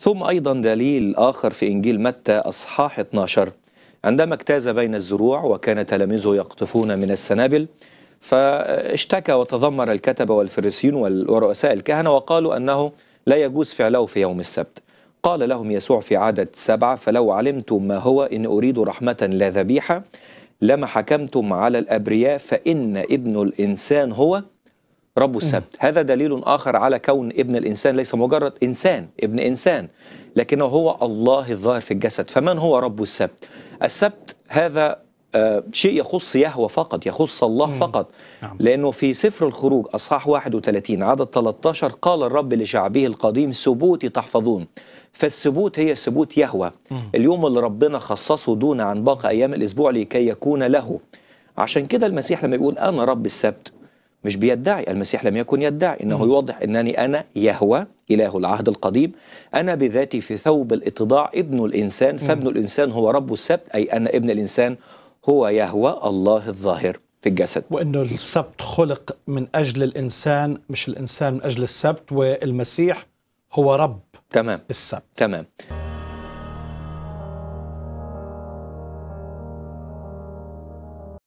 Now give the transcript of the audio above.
ثم أيضا دليل آخر في إنجيل متى أصحاح 12 عندما اجتاز بين الزروع وكان تلاميذه يقطفون من السنابل فاشتكى وتذمر الكتبة والفريسيون ورؤساء الكهنة وقالوا أنه لا يجوز فعله في يوم السبت قال لهم يسوع في عدد سبعة فلو علمتم ما هو إن أريد رحمة لا ذبيحة لما حكمتم على الأبرياء فإن ابن الإنسان هو رب السبت هذا دليل آخر على كون ابن الإنسان ليس مجرد إنسان ابن إنسان لكنه هو الله الظاهر في الجسد فمن هو رب السبت السبت هذا آه، شيء يخص يهوى فقط يخص الله فقط نعم. لأنه في سفر الخروج أصحاح 31 عدد 13 قال الرب لشعبه القديم سبوتي تحفظون فالسبوت هي سبوت يهوى اليوم اللي ربنا خصصه دون عن باقي أيام الأسبوع لكي يكون له عشان كده المسيح لما بيقول أنا رب السبت مش بيدعي المسيح لم يكن يدعي انه يوضح انني انا يهوى اله العهد القديم انا بذاتي في ثوب الاتضاع ابن الانسان فابن الانسان هو رب السبت اي ان ابن الانسان هو يهوى الله الظاهر في الجسد وانه السبت خلق من اجل الانسان مش الانسان من اجل السبت والمسيح هو رب تمام السبت تمام